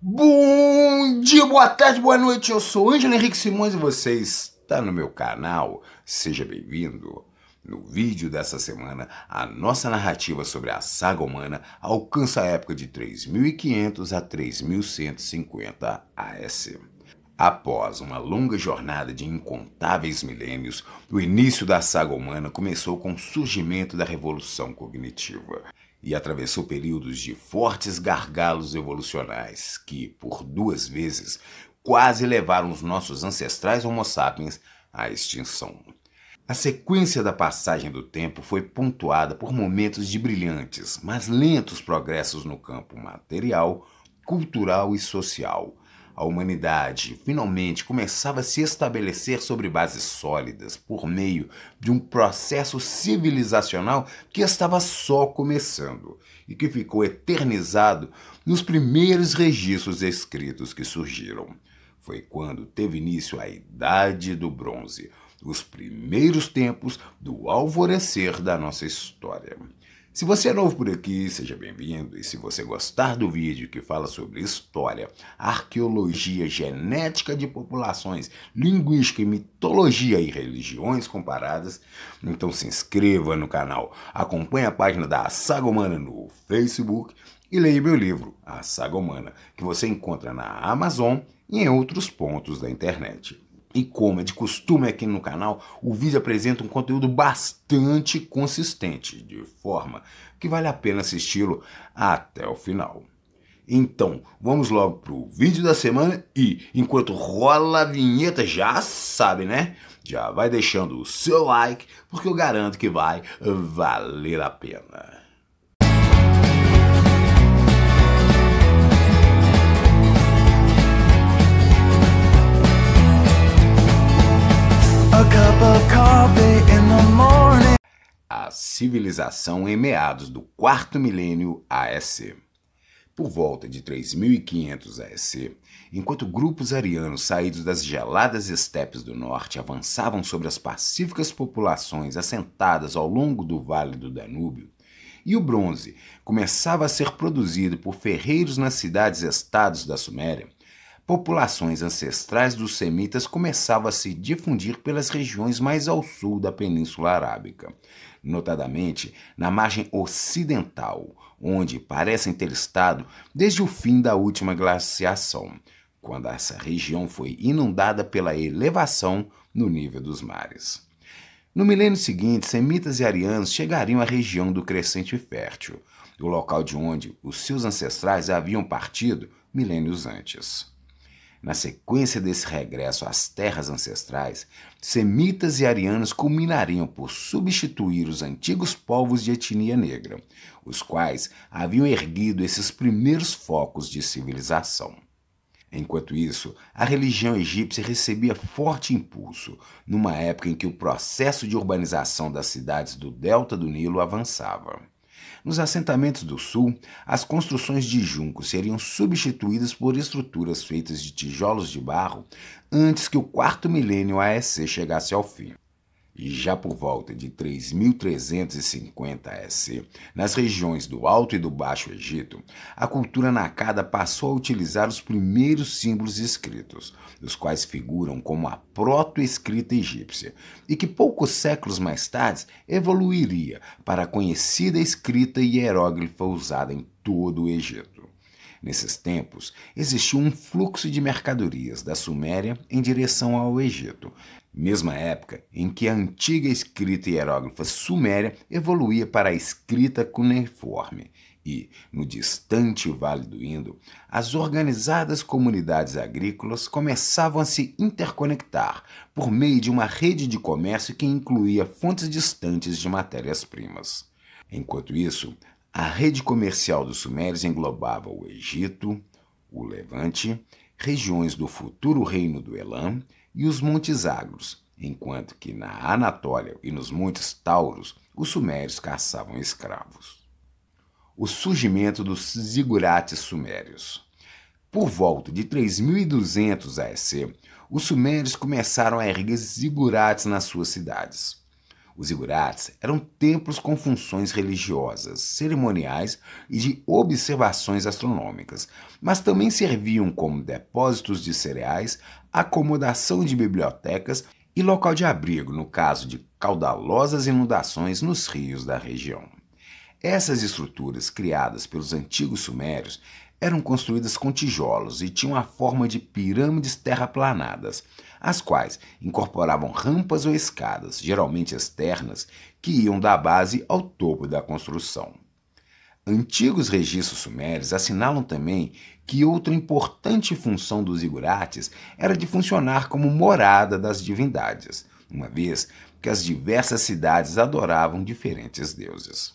Bom dia, boa tarde, boa noite. Eu sou Ângelo Henrique Simões e você está no meu canal. Seja bem-vindo. No vídeo dessa semana, a nossa narrativa sobre a saga humana alcança a época de 3500 a 3150 AS. Após uma longa jornada de incontáveis milênios, o início da saga humana começou com o surgimento da revolução cognitiva, e atravessou períodos de fortes gargalos evolucionais que, por duas vezes, quase levaram os nossos ancestrais Homo sapiens à extinção. A sequência da passagem do tempo foi pontuada por momentos de brilhantes, mas lentos progressos no campo material, cultural e social, a humanidade finalmente começava a se estabelecer sobre bases sólidas por meio de um processo civilizacional que estava só começando e que ficou eternizado nos primeiros registros escritos que surgiram. Foi quando teve início a Idade do Bronze, os primeiros tempos do alvorecer da nossa história. Se você é novo por aqui, seja bem-vindo. E se você gostar do vídeo que fala sobre história, arqueologia, genética de populações, linguística, mitologia e religiões comparadas, então se inscreva no canal, acompanhe a página da Saga Humana no Facebook e leia meu livro, A Saga Humana, que você encontra na Amazon e em outros pontos da internet. E como é de costume aqui no canal, o vídeo apresenta um conteúdo bastante consistente, de forma que vale a pena assisti-lo até o final. Então, vamos logo para o vídeo da semana e enquanto rola a vinheta, já sabe, né? Já vai deixando o seu like, porque eu garanto que vai valer a pena. A civilização em meados do quarto milênio AEC. Por volta de 3500 AEC, enquanto grupos arianos saídos das geladas estepes do norte avançavam sobre as pacíficas populações assentadas ao longo do vale do Danúbio, e o bronze começava a ser produzido por ferreiros nas cidades-estados da Suméria, populações ancestrais dos semitas começavam a se difundir pelas regiões mais ao sul da Península Arábica, notadamente na margem ocidental, onde parecem ter estado desde o fim da última glaciação, quando essa região foi inundada pela elevação no nível dos mares. No milênio seguinte, semitas e arianos chegariam à região do Crescente Fértil, o local de onde os seus ancestrais haviam partido milênios antes. Na sequência desse regresso às terras ancestrais, semitas e arianos culminariam por substituir os antigos povos de etnia negra, os quais haviam erguido esses primeiros focos de civilização. Enquanto isso, a religião egípcia recebia forte impulso, numa época em que o processo de urbanização das cidades do delta do Nilo avançava. Nos assentamentos do sul, as construções de junco seriam substituídas por estruturas feitas de tijolos de barro antes que o quarto milênio AEC chegasse ao fim e já por volta de 3350 SC, nas regiões do Alto e do Baixo Egito, a cultura nakada passou a utilizar os primeiros símbolos escritos, os quais figuram como a proto-escrita egípcia, e que poucos séculos mais tarde evoluiria para a conhecida escrita hieróglifa usada em todo o Egito. Nesses tempos, existiu um fluxo de mercadorias da Suméria em direção ao Egito, mesma época em que a antiga escrita hieróglifa suméria evoluía para a escrita cuneiforme. E, no distante Vale do Indo, as organizadas comunidades agrícolas começavam a se interconectar por meio de uma rede de comércio que incluía fontes distantes de matérias-primas. Enquanto isso, a rede comercial dos Sumérios englobava o Egito, o Levante, regiões do futuro reino do Elam e os Montes Agros, enquanto que na Anatólia e nos Montes Tauros os sumérios caçavam escravos. O surgimento dos zigurates sumérios. Por volta de 3200 a.C. os sumérios começaram a erguer zigurates nas suas cidades. Os igurates eram templos com funções religiosas, cerimoniais e de observações astronômicas, mas também serviam como depósitos de cereais, acomodação de bibliotecas e local de abrigo no caso de caudalosas inundações nos rios da região. Essas estruturas criadas pelos antigos sumérios eram construídas com tijolos e tinham a forma de pirâmides terraplanadas, as quais incorporavam rampas ou escadas, geralmente externas, que iam da base ao topo da construção. Antigos registros sumérios assinalam também que outra importante função dos igurates era de funcionar como morada das divindades, uma vez que as diversas cidades adoravam diferentes deuses.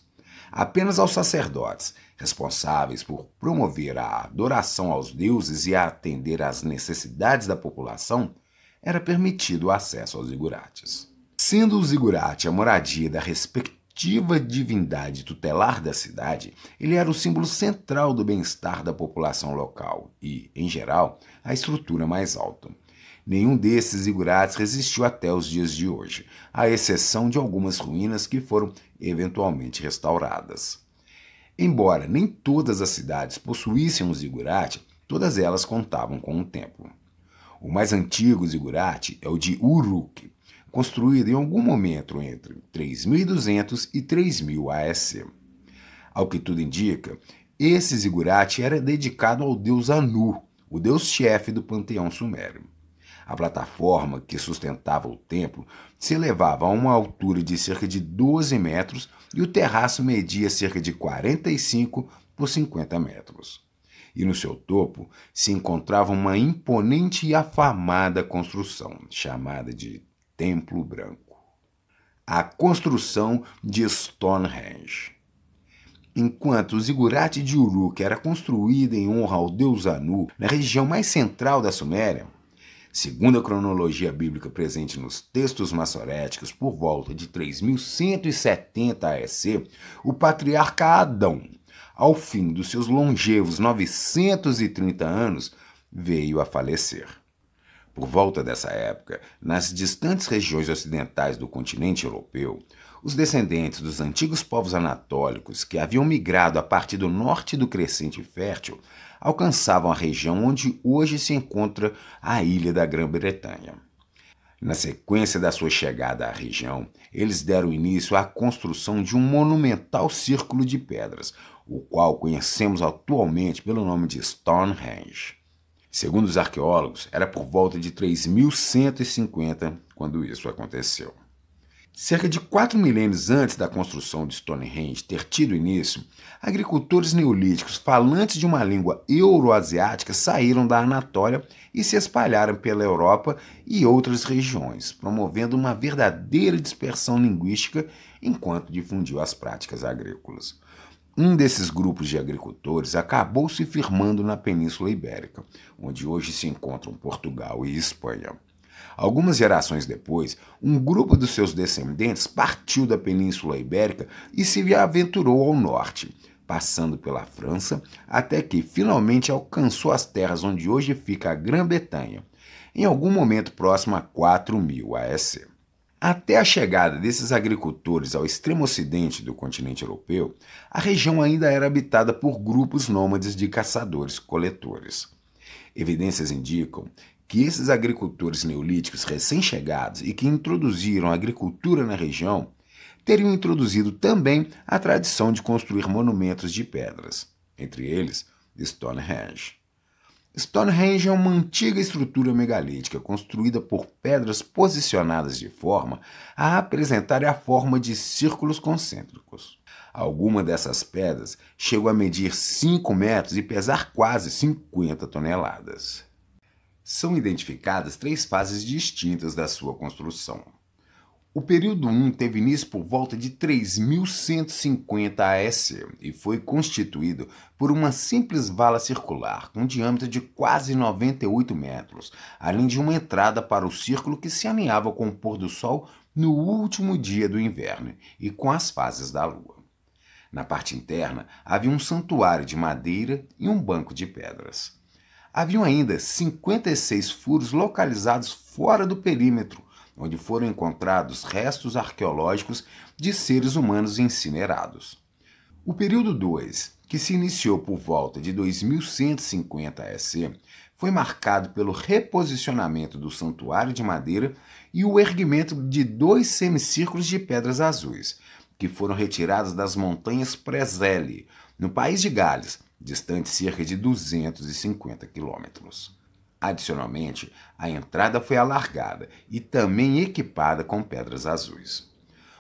Apenas aos sacerdotes responsáveis por promover a adoração aos deuses e a atender às necessidades da população, era permitido o acesso aos igurates. Sendo o zigurate a moradia da respectiva divindade tutelar da cidade, ele era o símbolo central do bem-estar da população local e, em geral, a estrutura mais alta. Nenhum desses zigurates resistiu até os dias de hoje, à exceção de algumas ruínas que foram eventualmente restauradas. Embora nem todas as cidades possuíssem um zigurate, todas elas contavam com um templo. O mais antigo zigurate é o de Uruk, construído em algum momento entre 3.200 e 3.000 AEC. Ao que tudo indica, esse zigurate era dedicado ao deus Anu, o deus-chefe do panteão sumério. A plataforma que sustentava o templo se elevava a uma altura de cerca de 12 metros e o terraço media cerca de 45 por 50 metros. E no seu topo se encontrava uma imponente e afamada construção, chamada de Templo Branco. A construção de Stonehenge. Enquanto o Zigurate de Uruk era construído em honra ao deus Anu, na região mais central da Suméria, Segundo a cronologia bíblica presente nos textos maçoréticos, por volta de 3170 AEC, o patriarca Adão, ao fim dos seus longevos 930 anos, veio a falecer. Por volta dessa época, nas distantes regiões ocidentais do continente europeu, os descendentes dos antigos povos anatólicos, que haviam migrado a partir do norte do crescente fértil, alcançavam a região onde hoje se encontra a ilha da Grã-Bretanha. Na sequência da sua chegada à região, eles deram início à construção de um monumental círculo de pedras, o qual conhecemos atualmente pelo nome de Stonehenge. Segundo os arqueólogos, era por volta de 3150 quando isso aconteceu. Cerca de quatro milênios antes da construção de Stonehenge ter tido início, agricultores neolíticos falantes de uma língua euroasiática saíram da Anatólia e se espalharam pela Europa e outras regiões, promovendo uma verdadeira dispersão linguística enquanto difundiu as práticas agrícolas. Um desses grupos de agricultores acabou se firmando na Península Ibérica, onde hoje se encontram Portugal e Espanha. Algumas gerações depois, um grupo dos seus descendentes partiu da Península Ibérica e se aventurou ao norte, passando pela França, até que finalmente alcançou as terras onde hoje fica a Grã-Bretanha, em algum momento próximo a 4000 a.C., Até a chegada desses agricultores ao extremo ocidente do continente europeu, a região ainda era habitada por grupos nômades de caçadores-coletores. Evidências indicam que esses agricultores neolíticos recém-chegados e que introduziram a agricultura na região teriam introduzido também a tradição de construir monumentos de pedras, entre eles Stonehenge. Stonehenge é uma antiga estrutura megalítica construída por pedras posicionadas de forma a apresentar a forma de círculos concêntricos. Alguma dessas pedras chegou a medir 5 metros e pesar quase 50 toneladas são identificadas três fases distintas da sua construção. O período 1 teve início por volta de 3150 AS e foi constituído por uma simples vala circular com um diâmetro de quase 98 metros, além de uma entrada para o círculo que se alinhava com o pôr do sol no último dia do inverno e com as fases da lua. Na parte interna havia um santuário de madeira e um banco de pedras. Haviam ainda 56 furos localizados fora do perímetro, onde foram encontrados restos arqueológicos de seres humanos incinerados. O período 2, que se iniciou por volta de 2150 a.C., foi marcado pelo reposicionamento do santuário de madeira e o erguimento de dois semicírculos de pedras azuis, que foram retiradas das montanhas Preseli, no país de Gales, distante cerca de 250 quilômetros. Adicionalmente, a entrada foi alargada e também equipada com pedras azuis.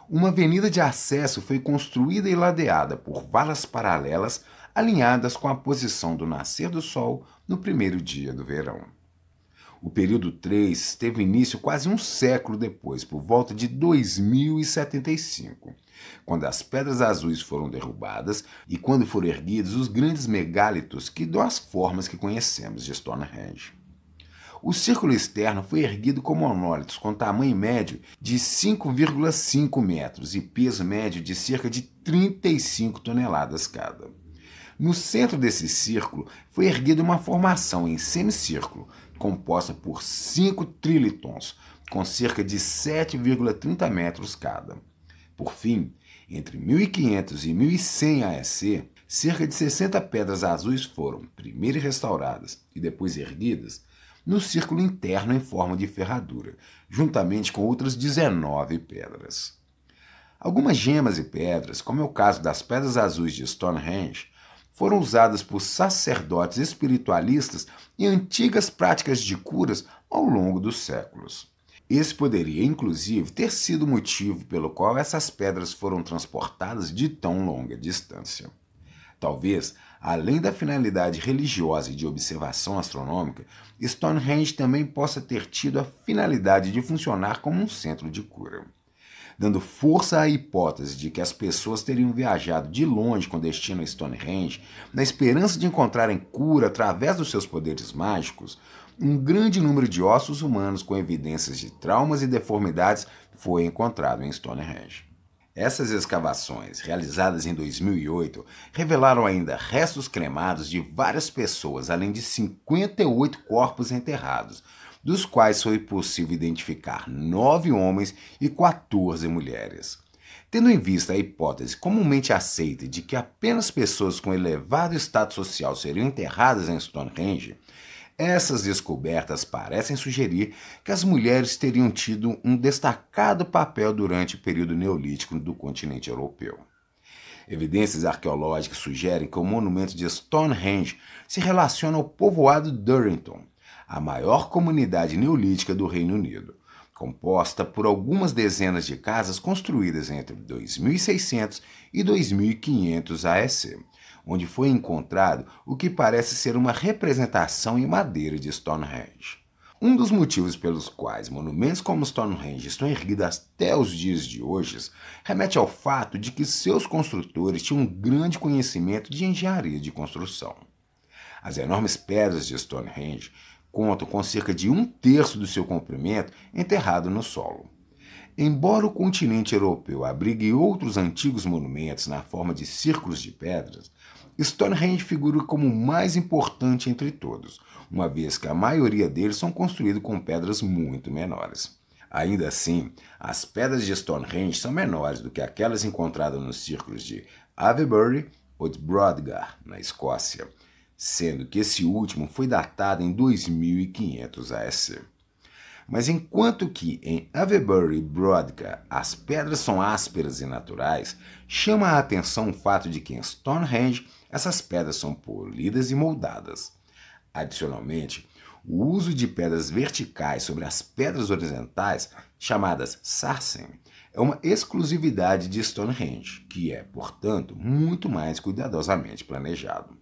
Uma avenida de acesso foi construída e ladeada por valas paralelas alinhadas com a posição do nascer do sol no primeiro dia do verão. O período 3 teve início quase um século depois, por volta de 2075, quando as pedras azuis foram derrubadas e quando foram erguidos os grandes megálitos que dão as formas que conhecemos de Stonehenge. O círculo externo foi erguido com monólitos com tamanho médio de 5,5 metros e peso médio de cerca de 35 toneladas cada. No centro desse círculo foi erguida uma formação em semicírculo, composta por 5 trilitons, com cerca de 7,30 metros cada. Por fim, entre 1500 e 1100 AEC, cerca de 60 pedras azuis foram primeiro restauradas e depois erguidas no círculo interno em forma de ferradura, juntamente com outras 19 pedras. Algumas gemas e pedras, como é o caso das pedras azuis de Stonehenge, foram usadas por sacerdotes espiritualistas em antigas práticas de curas ao longo dos séculos. Esse poderia, inclusive, ter sido o motivo pelo qual essas pedras foram transportadas de tão longa distância. Talvez, além da finalidade religiosa e de observação astronômica, Stonehenge também possa ter tido a finalidade de funcionar como um centro de cura dando força à hipótese de que as pessoas teriam viajado de longe com destino a Stonehenge, na esperança de encontrarem cura através dos seus poderes mágicos, um grande número de ossos humanos com evidências de traumas e deformidades foi encontrado em Stonehenge. Essas escavações, realizadas em 2008, revelaram ainda restos cremados de várias pessoas, além de 58 corpos enterrados, dos quais foi possível identificar nove homens e 14 mulheres. Tendo em vista a hipótese comumente aceita de que apenas pessoas com elevado status social seriam enterradas em Stonehenge, essas descobertas parecem sugerir que as mulheres teriam tido um destacado papel durante o período neolítico do continente europeu. Evidências arqueológicas sugerem que o monumento de Stonehenge se relaciona ao povoado Durrington, a maior comunidade neolítica do Reino Unido, composta por algumas dezenas de casas construídas entre 2600 e 2500 AEC, onde foi encontrado o que parece ser uma representação em madeira de Stonehenge. Um dos motivos pelos quais monumentos como Stonehenge estão erguidos até os dias de hoje remete ao fato de que seus construtores tinham um grande conhecimento de engenharia de construção. As enormes pedras de Stonehenge Conta com cerca de um terço do seu comprimento enterrado no solo. Embora o continente europeu abrigue outros antigos monumentos na forma de círculos de pedras, Stonehenge figura como o mais importante entre todos, uma vez que a maioria deles são construídos com pedras muito menores. Ainda assim, as pedras de Stonehenge são menores do que aquelas encontradas nos círculos de Avebury ou de Brodgar, na Escócia, sendo que esse último foi datado em 2500 AS. Mas enquanto que em Avebury e Brodka as pedras são ásperas e naturais, chama a atenção o fato de que em Stonehenge essas pedras são polidas e moldadas. Adicionalmente, o uso de pedras verticais sobre as pedras horizontais, chamadas sarsen, é uma exclusividade de Stonehenge, que é, portanto, muito mais cuidadosamente planejado.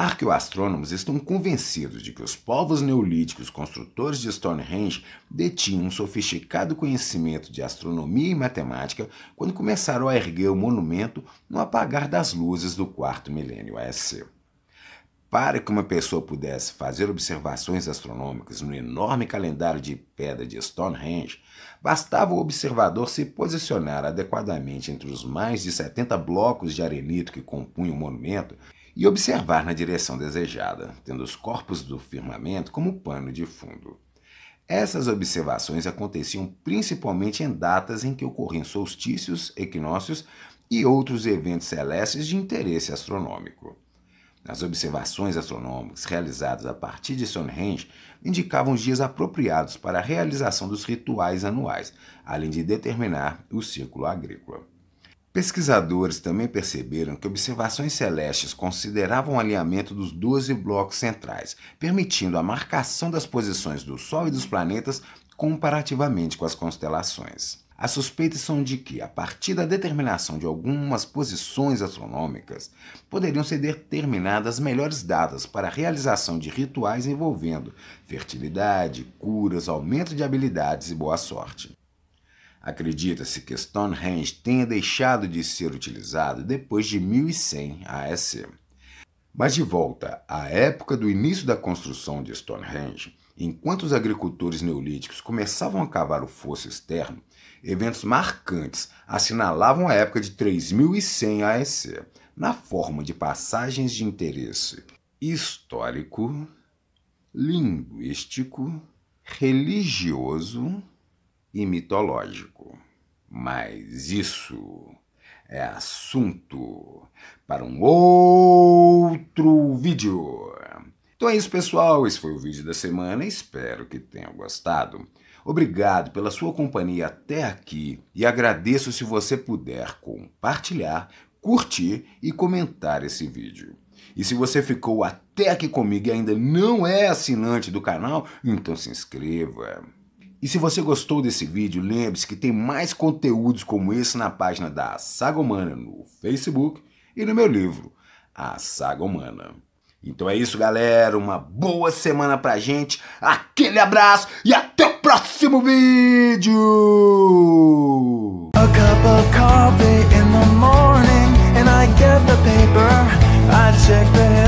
Arqueoastrônomos estão convencidos de que os povos neolíticos construtores de Stonehenge detinham um sofisticado conhecimento de astronomia e matemática quando começaram a erguer o monumento no apagar das luzes do quarto milênio a.C. Para que uma pessoa pudesse fazer observações astronômicas no enorme calendário de pedra de Stonehenge, bastava o observador se posicionar adequadamente entre os mais de 70 blocos de arenito que compunham o monumento e observar na direção desejada, tendo os corpos do firmamento como pano de fundo. Essas observações aconteciam principalmente em datas em que ocorriam solstícios, equinócios e outros eventos celestes de interesse astronômico. As observações astronômicas realizadas a partir de Stonehenge indicavam os dias apropriados para a realização dos rituais anuais, além de determinar o círculo agrícola. Pesquisadores também perceberam que observações celestes consideravam o alinhamento dos 12 blocos centrais, permitindo a marcação das posições do Sol e dos planetas comparativamente com as constelações. As suspeitas são de que, a partir da determinação de algumas posições astronômicas, poderiam ser determinadas melhores datas para a realização de rituais envolvendo fertilidade, curas, aumento de habilidades e boa sorte. Acredita-se que Stonehenge tenha deixado de ser utilizado depois de 1100 AS. Mas de volta à época do início da construção de Stonehenge, enquanto os agricultores neolíticos começavam a cavar o fosso externo, eventos marcantes assinalavam a época de 3100 a.C. na forma de passagens de interesse histórico, linguístico, religioso e mitológico. Mas isso é assunto para um outro vídeo. Então é isso, pessoal. Esse foi o vídeo da semana. Espero que tenham gostado. Obrigado pela sua companhia até aqui e agradeço se você puder compartilhar, curtir e comentar esse vídeo. E se você ficou até aqui comigo e ainda não é assinante do canal, então se inscreva. E se você gostou desse vídeo, lembre-se que tem mais conteúdos como esse na página da Saga Humana no Facebook e no meu livro, A Saga Humana. Então é isso, galera. Uma boa semana pra gente. Aquele abraço e até o próximo vídeo! A